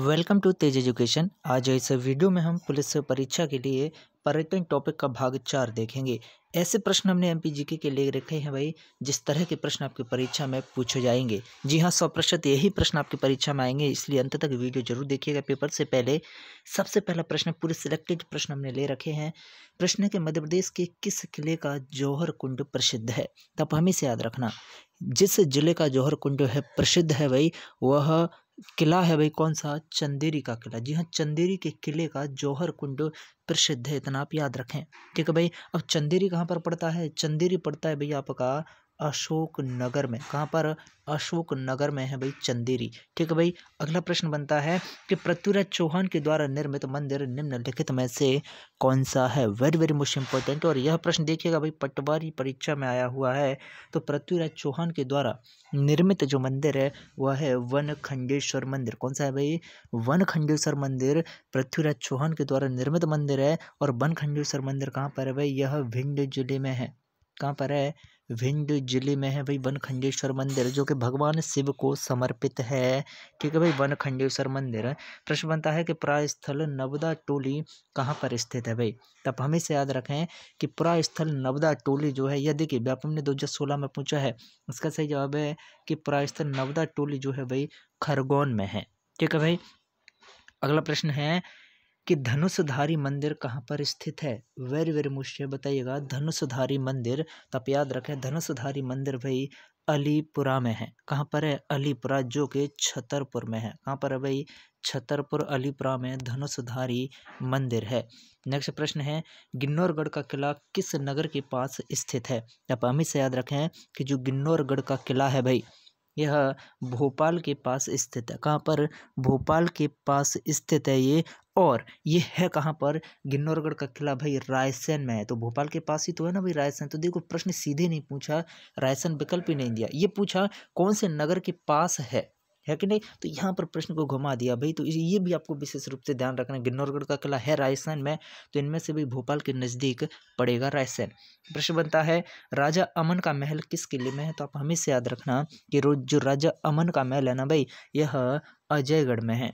welcome to Tej education आज इस video में हम पुलिस परीक्षा के लिए पर्यटन टॉपिक का भाग चार देखेंगे ऐसे प्रश्न हमने एम पी के लिए रखे हैं भाई जिस तरह के प्रश्न आपकी परीक्षा में पूछे जाएंगे जी हाँ सौ प्रतिशत यही प्रश्न आपकी परीक्षा में आएंगे इसलिए अंत तक वीडियो जरूर देखिएगा पेपर से पहले सबसे पहला प्रश्न पूरे सिलेक्टेड प्रश्न हमने ले रखे हैं प्रश्न के मध्य प्रदेश के किस किले का जौहर कुंड प्रसिद्ध है तब हमें से याद रखना जिस जिले का जौहर कुंड है प्रसिद्ध है भाई वह किला है भाई कौन सा चंदेरी का किला जी हाँ चंदेरी के किले का जौहर कुंड प्रसिद्ध है इतना आप याद रखें ठीक है भाई अब चंदेरी कहाँ पर पड़ता है चंदेरी पड़ता है भाई आपका अशोक नगर में कहाँ पर अशोक नगर में है भाई चंदेरी ठीक है भाई अगला प्रश्न बनता है कि पृथ्वीराज चौहान के द्वारा निर्मित मंदिर निम्नलिखित में से कौन सा है वेरी वेरी मोस्ट इंपॉर्टेंट और यह प्रश्न देखिएगा भाई पटवारी परीक्षा में आया हुआ है तो पृथ्वीराज चौहान के द्वारा निर्मित जो मंदिर है वह है वन खंडेश्वर मंदिर कौन सा है भाई वन खंडेश्वर मंदिर पृथ्वीराज चौहान के द्वारा निर्मित मंदिर है और वन खंडेश्वर मंदिर कहाँ पर है भाई यह भिंड जिले में है कहाँ पर है भिंड जिले में है भाई वन खंडेश्वर मंदिर जो कि भगवान शिव को समर्पित है ठीक है भाई वन खंडेश्वर मंदिर प्रश्न बनता है कि पुरास्थल नवदा टोली कहाँ पर स्थित है भाई तब हमेशा याद रखें कि पुरास्थल नवदा टोली जो है यह देखिए व्यापम ने दो हज़ार सोलह में पूछा है इसका सही जवाब है कि पुरास्थल नवदा टोली जो है भाई खरगोन में है ठीक है भाई अगला प्रश्न है कि धनुषधारी मंदिर कहाँ पर स्थित है वेरी वेरी मुश्किल बताइएगा धनुषधारी मंदिर तब तो याद रखें धनुषधारी मंदिर भाई अलीपुरा में है कहाँ पर है अलीपुरा जो कि छतरपुर में है कहाँ पर है भाई छतरपुर अलीपुरा में धनुषधारी मंदिर है नेक्स्ट प्रश्न है गिन्नौरगढ़ का किला किस नगर के पास स्थित है आप हमें से याद रखें कि जो गिन्नौरगढ़ का किला है भाई यह भोपाल के पास स्थित है कहाँ पर भोपाल के पास स्थित है ये और ये है कहाँ पर गिन्नौरगढ़ का किला भाई रायसेन में है तो भोपाल के पास ही तो है ना भाई रायसेन तो देखो प्रश्न सीधे नहीं पूछा रायसेन विकल्प ही नहीं दिया ये पूछा कौन से नगर के पास है है कि नहीं तो यहाँ पर प्रश्न को घुमा दिया भाई तो ये भी आपको विशेष रूप से ध्यान रखना गिन्नौरगढ़ का किला है रायसेन में तो इनमें से भी भोपाल के नज़दीक पड़ेगा रायसेन प्रश्न बनता है राजा अमन का महल किस किले में है तो आप हमेशा याद रखना कि रोज जो राजा अमन का महल है ना भाई यह अजयगढ़ में है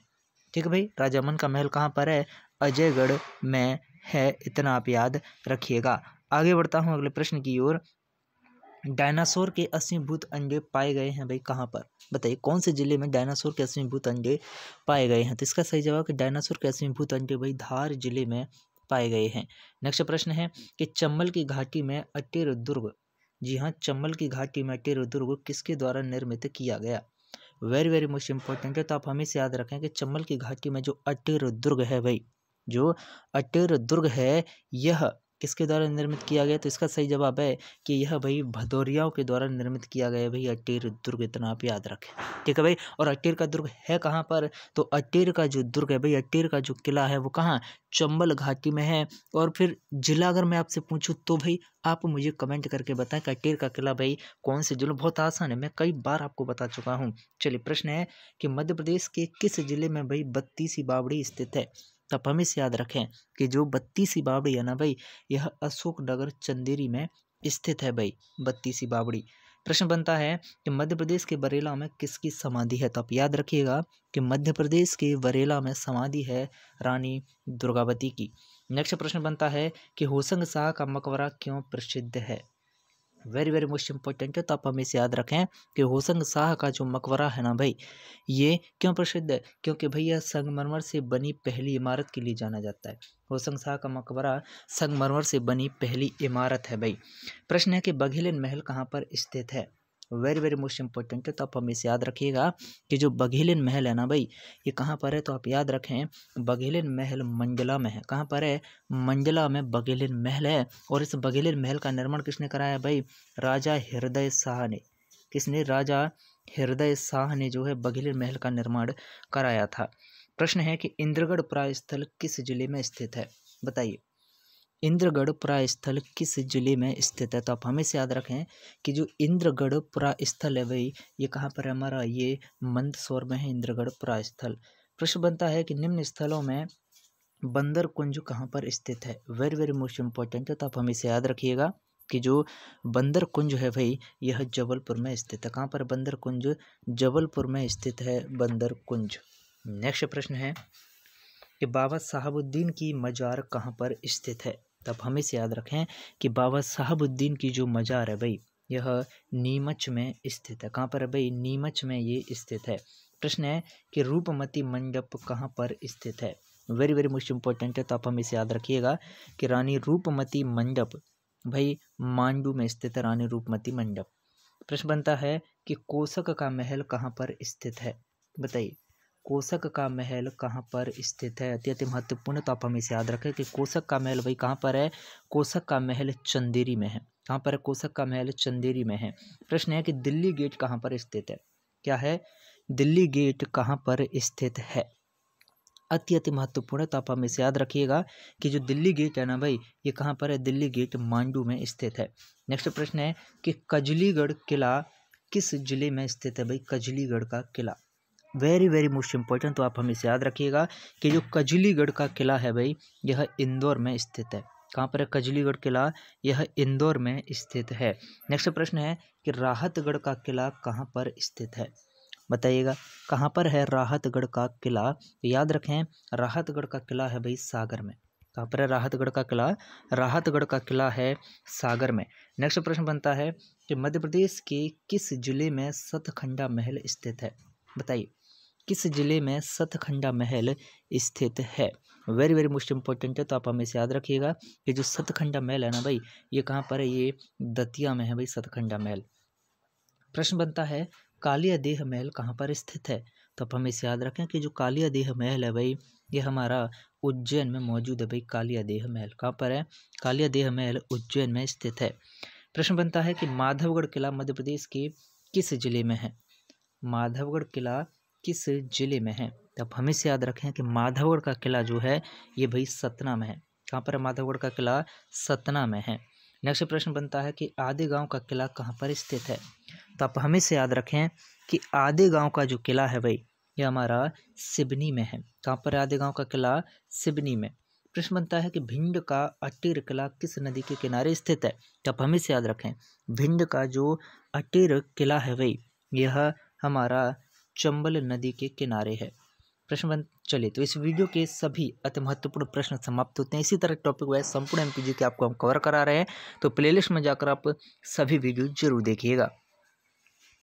ठीक है भाई राजा मन का महल कहाँ पर है अजयगढ़ में है इतना आप याद रखिएगा आगे बढ़ता हूँ अगले प्रश्न की ओर डायनासोर के भूत अंडे पाए गए हैं भाई कहाँ पर बताइए कौन से जिले में डायनासोर के भूत अंडे पाए गए हैं तो इसका सही जवाब कि डायनासोर के भूत अंडे भाई धार जिले में पाए गए हैं नेक्स्ट प्रश्न है कि चंबल की घाटी में अटेर दुर्ग जी हाँ चंबल की घाटी में अटेर दुर्ग किसके द्वारा निर्मित किया गया वेरी वेरी मोस्ट इंपॉर्टेंट है तो आप हमेशा याद रखें कि चम्बल की घाटी में जो अटेर दुर्ग है भाई जो अटेर दुर्ग है यह किसके द्वारा निर्मित किया गया तो इसका सही जवाब है कि यह भाई भदौरियाओं के द्वारा निर्मित किया गया भाई अटेर दुर्ग इतना आप याद रखें ठीक है भाई और अटेर का दुर्ग है कहाँ पर तो अटेर का जो दुर्ग है भाई अटेर का जो किला है वो कहाँ चंबल घाटी में है और फिर जिला अगर मैं आपसे पूछूँ तो भाई आप मुझे कमेंट करके बताएं कि अटेर का किला भाई कौन से जिले बहुत आसान है मैं कई बार आपको बता चुका हूँ चलिए प्रश्न है कि मध्य प्रदेश के किस जिले में भाई बत्तीसी बावड़ी स्थित है तब हम इसे याद रखें कि जो बत्तीसी बावड़ी है ना भाई यह अशोकनगर चंदेरी में स्थित है भाई बत्तीसी बावड़ी प्रश्न बनता है कि मध्य प्रदेश के बरेला में किसकी समाधि है तो आप याद रखिएगा कि मध्य प्रदेश के बरेला में समाधि है रानी दुर्गावती की नेक्स्ट प्रश्न बनता है कि होसंग शाह का मकबरा क्यों प्रसिद्ध है वेरी वेरी मोस्ट इंपॉर्टेंट है तो आप हमेशा याद रखें कि होसंग शाह का जो मकबरा है ना भाई ये क्यों प्रसिद्ध है क्योंकि भैया संगमरमर से बनी पहली इमारत के लिए जाना जाता है होसंग शाह का मकबरा संगमरमर से बनी पहली इमारत है भाई प्रश्न है कि बघेलन महल कहाँ पर स्थित है वेरी वेरी मोस्ट इंपॉर्टेंट है तो आप हमेशा याद रखिएगा कि जो बघेलिन महल है ना भाई ये कहाँ पर है तो आप याद रखें बघेलिन महल मंजला में है कहाँ पर है मंजला में बघेलिन महल है और इस बघेलिन महल का निर्माण किसने कराया भाई राजा हृदय शाह ने किसने राजा हृदय शाह ने जो है बघेलिन महल का निर्माण कराया था प्रश्न है कि इंद्रगढ़ प्रायस्थल किस जिले में स्थित है बताइए इंद्रगढ़ स्थल किस जिले में स्थित है तो आप हमेशा याद रखें कि जो इंद्रगढ़ स्थल है भाई ये कहाँ पर है हमारा ये मंदसौर में है इंद्रगढ़ स्थल प्रश्न बनता है कि निम्न स्थलों में बंदर कुंज कहाँ पर स्थित है वेरी वेरी मोस्ट इंपॉर्टेंट है तो आप हमेशा याद रखिएगा कि जो बंदर कुंज है भाई यह जबलपुर में स्थित है कहाँ पर बंदर कुंज जबलपुर में स्थित है बंदर कुंज नेक्स्ट प्रश्न है कि बाबा साहबुद्दीन की मजार कहाँ पर स्थित है तब हमेशा याद रखें कि बाबा साहबुद्दीन की जो मज़ार है भाई यह नीमच में स्थित है कहाँ पर है भाई नीमच में ये स्थित है प्रश्न है कि रूपमती मंडप कहाँ पर स्थित है वेरी वेरी मोस्ट इम्पोर्टेंट है तो आप हमेशा याद रखिएगा कि रानी रूपमती मंडप भाई मांडू में स्थित है रानी रूपमती मंडप प्रश्न बनता है कि कोसक का महल कहाँ पर स्थित है बताइए कोशक का महल कहाँ पर स्थित है अत्यंत महत्वपूर्ण तो आप हमेशा याद रखें कि कोशक का महल भाई कहाँ पर है कोशक का महल चंदेरी में है कहाँ पर है कोशक का महल चंदेरी में है प्रश्न है कि दिल्ली गेट कहाँ पर स्थित है क्या है दिल्ली गेट कहाँ पर स्थित है अति अति महत्वपूर्ण है तो आप हमें याद रखिएगा कि जो दिल्ली गेट है ना भाई ये कहाँ पर है दिल्ली गेट मांडू में स्थित है नेक्स्ट प्रश्न है कि कजलीगढ़ किला किस जिले में स्थित है भाई कजलीगढ़ का किला वेरी वेरी मोस्ट इम्पोर्टेंट तो आप हमेशा याद रखिएगा कि जो कजलीगढ़ का किला है भाई यह इंदौर में स्थित है कहाँ पर है कजलीगढ़ किला यह इंदौर में स्थित है नेक्स्ट प्रश्न है कि राहतगढ़ का किला कहाँ पर स्थित है बताइएगा कहाँ पर है राहतगढ़ का किला तो याद रखें राहतगढ़ का किला है भाई सागर में कहाँ पर है राहतगढ़ का किला राहतगढ़ का किला है सागर में नेक्स्ट प्रश्न बनता है कि मध्य प्रदेश के किस जिले में सतखंडा महल स्थित है बताइए किस ज़िले में सतखंडा महल स्थित है वेरी वेरी मोस्ट इंपॉर्टेंट है तो आप हमेशा याद रखिएगा कि जो सतखंडा महल है ना भाई ये कहाँ पर है ये दतिया में है भाई सतखंडा महल प्रश्न बनता है कालिया देह महल कहाँ पर स्थित है तो आप हमेशा याद रखें कि जो कालिया देह महल है भाई ये हमारा उज्जैन में मौजूद है भाई कालिया देह महल कहाँ पर है कालिया देह महल उज्जैन में स्थित है प्रश्न बनता है कि माधवगढ़ किला मध्य प्रदेश के किस जिले में है माधवगढ़ किला किस ज़िले में है तो आप हमेशा याद रखें कि माधवगढ़ का किला जो है ये भाई सतना में है कहाँ पर है माधवगढ़ का किला सतना में है नेक्स्ट प्रश्न बनता है कि आधे गांव का किला कहाँ पर स्थित है तो आप हमेशा याद रखें कि आधे गांव का जो किला है भाई ये हमारा सिबनी में है कहाँ पर आधे गांव का किला सिबनी में प्रश्न बनता है कि भिंड का अटेर किला किस नदी के किनारे स्थित है तो आप हमेशा याद रखें भिंड का जो अटेर किला है वही यह हमारा चंबल नदी के किनारे है प्रश्न बन चलिए तो इस वीडियो के सभी अति महत्वपूर्ण प्रश्न समाप्त होते हैं इसी तरह टॉपिक वाइज संपूर्ण एमपीजी के आपको हम कवर करा रहे हैं तो प्लेलिस्ट में जाकर आप सभी वीडियो जरूर देखिएगा